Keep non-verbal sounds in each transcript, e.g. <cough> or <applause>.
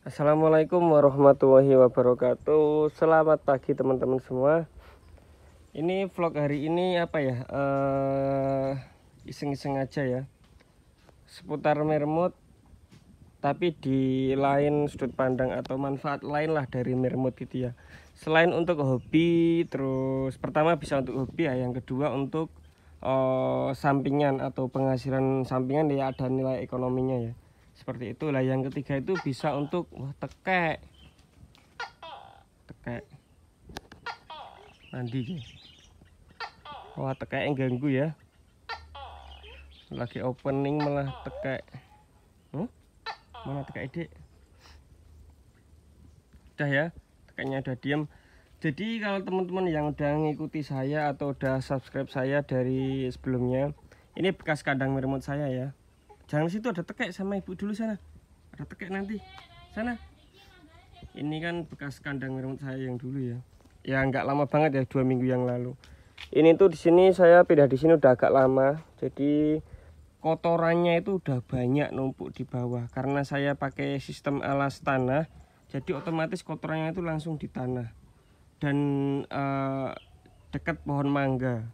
Assalamualaikum warahmatullahi wabarakatuh Selamat pagi teman-teman semua Ini vlog hari ini apa ya eh, Iseng-iseng uh, aja ya Seputar mermut Tapi di lain sudut pandang atau manfaat lain lah dari mermut gitu ya Selain untuk hobi Terus pertama bisa untuk hobi ya Yang kedua untuk uh, sampingan atau penghasilan sampingan ya ada nilai ekonominya ya seperti itulah yang ketiga itu bisa untuk wah, tekek tekek mandi wah tekek yang ganggu ya lagi opening malah tekek huh? Hmm? mana tekek dek udah ya tekeknya udah diem jadi kalau teman-teman yang udah ngikuti saya atau udah subscribe saya dari sebelumnya ini bekas kandang meremut saya ya jangan situ ada tekek sama ibu dulu sana ada tekek nanti sana ini kan bekas kandang meremut saya yang dulu ya ya nggak lama banget ya dua minggu yang lalu ini tuh di sini saya pindah di sini udah agak lama jadi kotorannya itu udah banyak numpuk di bawah karena saya pakai sistem alas tanah jadi otomatis kotorannya itu langsung di tanah dan uh, eh, dekat pohon mangga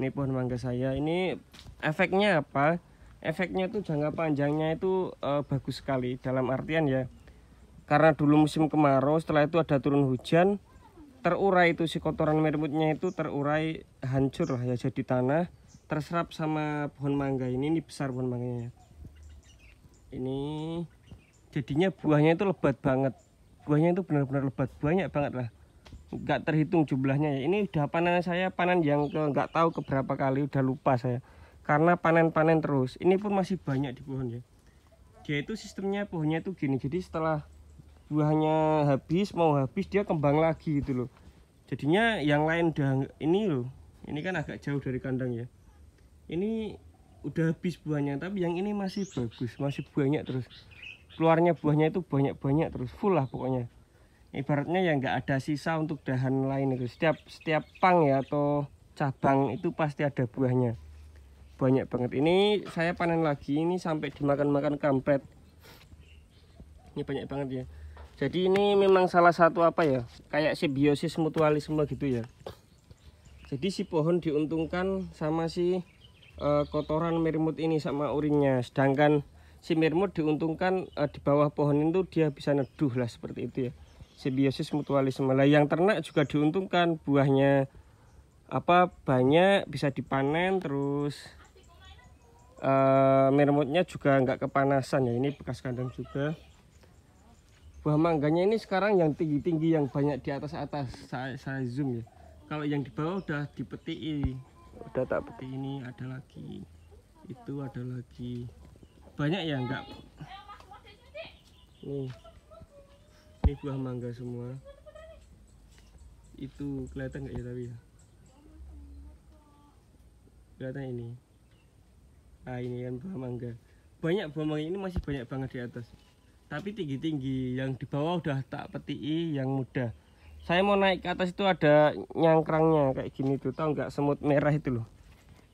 ini pohon mangga saya ini efeknya apa efeknya itu jangka panjangnya itu e, bagus sekali dalam artian ya karena dulu musim kemarau setelah itu ada turun hujan terurai itu si kotoran mermutnya itu terurai hancur lah ya jadi tanah terserap sama pohon mangga ini ini besar pohon mangganya ini jadinya buahnya itu lebat banget buahnya itu benar-benar lebat banyak banget lah nggak terhitung jumlahnya ya ini udah panen saya panen yang ke nggak tahu keberapa kali udah lupa saya karena panen-panen terus ini pun masih banyak di pohon ya dia itu sistemnya pohonnya itu gini jadi setelah buahnya habis mau habis dia kembang lagi gitu loh jadinya yang lain udah ini loh ini kan agak jauh dari kandang ya ini udah habis buahnya tapi yang ini masih bagus masih banyak terus keluarnya buahnya itu banyak-banyak terus full lah pokoknya ibaratnya ya nggak ada sisa untuk dahan lain itu setiap setiap pang ya atau cabang itu pasti ada buahnya banyak banget ini saya panen lagi ini sampai dimakan-makan kampret ini banyak banget ya jadi ini memang salah satu apa ya kayak simbiosis mutualisme gitu ya jadi si pohon diuntungkan sama si e, kotoran mirmut ini sama urinnya sedangkan si mirmut diuntungkan e, di bawah pohon itu dia bisa neduh lah seperti itu ya simbiosis mutualisme lah yang ternak juga diuntungkan buahnya apa banyak bisa dipanen terus uh, juga nggak kepanasan ya ini bekas kandang juga buah mangganya ini sekarang yang tinggi-tinggi yang banyak di atas-atas saya, saya zoom ya kalau yang di bawah udah dipetik udah tak petik ini ada lagi itu ada lagi banyak ya enggak nih ini buah mangga semua itu kelihatan enggak ya tapi ya kelihatan ini nah ini kan buah mangga banyak buah mangga ini masih banyak banget di atas tapi tinggi-tinggi yang di bawah udah tak peti yang muda saya mau naik ke atas itu ada nyangkrangnya kayak gini tuh tau nggak semut merah itu loh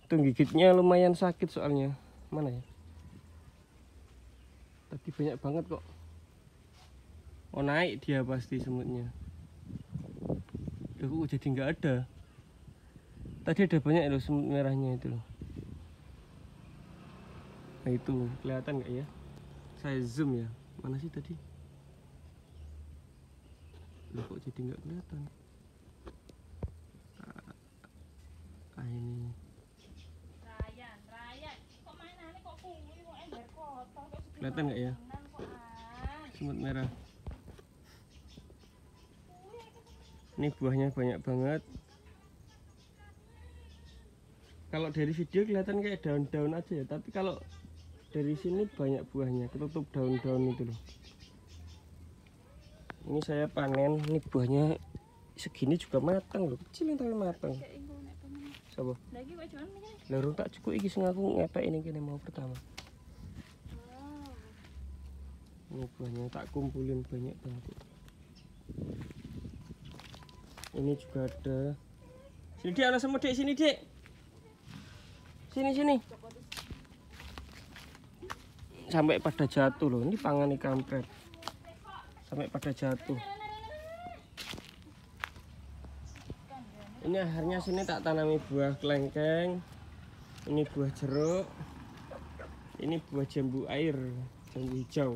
itu gigitnya lumayan sakit soalnya mana ya tadi banyak banget kok oh naik dia pasti semutnya Duh, kok jadi nggak ada tadi ada banyak loh semut merahnya itu loh Nah itu kelihatan nggak ya? Saya zoom ya. Mana sih tadi? Loh, kok jadi nggak kelihatan? Ah, ini. Kelihatan nggak ya? Semut merah. Ini buahnya banyak banget. Kalau dari video kelihatan kayak daun-daun aja ya, tapi kalau dari sini banyak buahnya ketutup daun-daun itu loh ini saya panen ini buahnya segini juga matang loh kecil tapi matang coba lalu tak cukup iki sing aku ngepek ini kini mau pertama ini buahnya tak kumpulin banyak banget ini juga ada sini dia. anak semua dek sini dek. sini sini sampai pada jatuh loh ini pangan ikan kampret sampai pada jatuh ini akhirnya sini tak tanami buah kelengkeng ini buah jeruk ini buah jambu air jambu hijau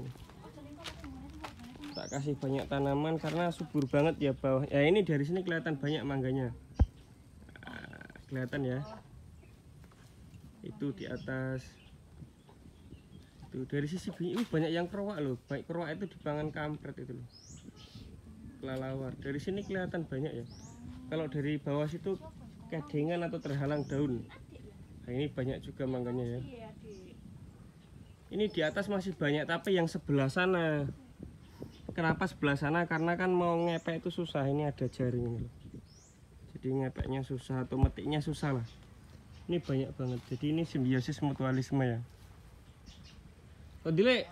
tak kasih banyak tanaman karena subur banget ya bawah ya ini dari sini kelihatan banyak mangganya ah, kelihatan ya itu di atas Tuh, dari sisi bunyi ini banyak yang kerowak loh. Baik kerowak itu dipangan kampret itu loh. Kelelawar. Dari sini kelihatan banyak ya. Kalau dari bawah situ kedengan atau terhalang daun. Nah, ini banyak juga mangganya ya. Ini di atas masih banyak tapi yang sebelah sana. Kenapa sebelah sana? Karena kan mau ngepek itu susah. Ini ada jaring ini loh. Jadi ngepeknya susah atau metiknya susah lah. Ini banyak banget. Jadi ini simbiosis mutualisme ya. Tuh dile.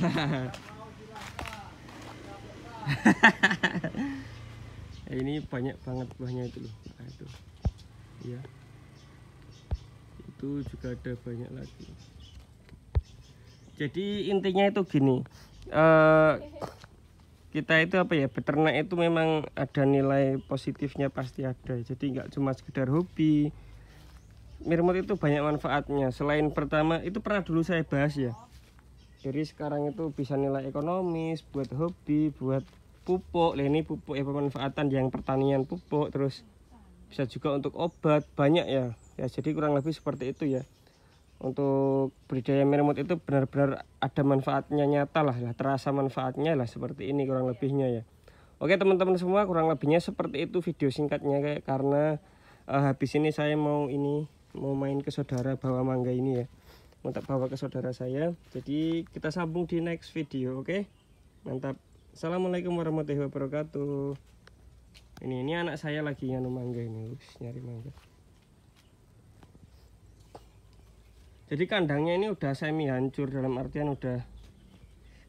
<laughs> ini banyak banget buahnya itu loh. Aduh. Ya. Itu juga ada banyak lagi. Jadi intinya itu gini. Eh, kita itu apa ya beternak itu memang ada nilai positifnya pasti ada jadi nggak cuma sekedar hobi mirmut itu banyak manfaatnya selain pertama itu pernah dulu saya bahas ya jadi sekarang itu bisa nilai ekonomis buat hobi buat pupuk ini pupuk ya pemanfaatan yang pertanian pupuk terus bisa juga untuk obat banyak ya ya jadi kurang lebih seperti itu ya untuk berdaya meremut itu benar-benar ada manfaatnya nyata lah, lah terasa manfaatnya lah seperti ini kurang lebihnya ya oke teman-teman semua kurang lebihnya seperti itu video singkatnya kayak karena uh, habis ini saya mau ini mau main ke saudara bawa mangga ini ya mau tak bawa ke saudara saya jadi kita sambung di next video oke okay? mantap Assalamualaikum warahmatullahi wabarakatuh ini ini anak saya lagi nyari mangga ini Ups, nyari mangga jadi kandangnya ini udah semi hancur dalam artian udah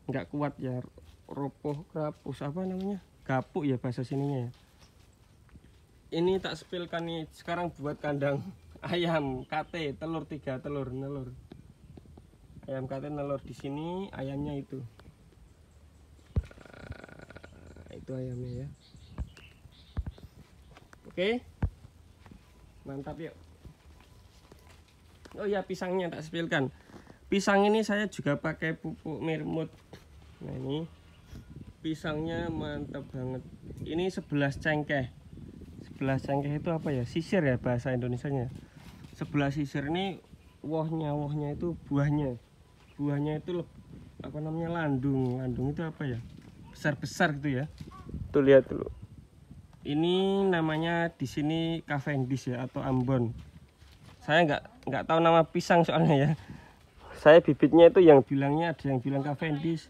nggak kuat ya ropoh kerapus apa namanya kapuk ya bahasa sininya ya ini tak sepilkan nih sekarang buat kandang ayam KT, telur tiga telur telur. ayam KT telur di sini ayamnya itu nah, itu ayamnya ya oke mantap yuk oh ya pisangnya tak sepilkan pisang ini saya juga pakai pupuk mirmut nah ini pisangnya mantap banget ini 11 cengkeh sebelah cengkeh itu apa ya sisir ya bahasa Indonesianya sebelah sisir ini wohnya wohnya itu buahnya buahnya itu apa namanya landung landung itu apa ya besar besar gitu ya tuh lihat dulu ini namanya di sini Cavendish ya atau Ambon saya nggak nggak tahu nama pisang soalnya ya saya bibitnya itu yang bilangnya ada yang bilang Cavendish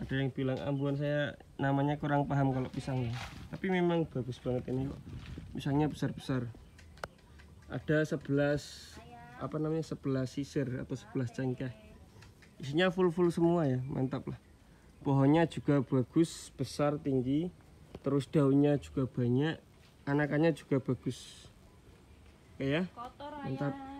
ada yang bilang Ambon saya namanya kurang paham kalau pisangnya tapi memang bagus banget ini kok Misalnya besar-besar ada 11 apa namanya 11 sisir atau 11 cengkeh isinya full-full semua ya mantap lah pohonnya juga bagus besar tinggi terus daunnya juga banyak anakannya juga bagus oke ya mantap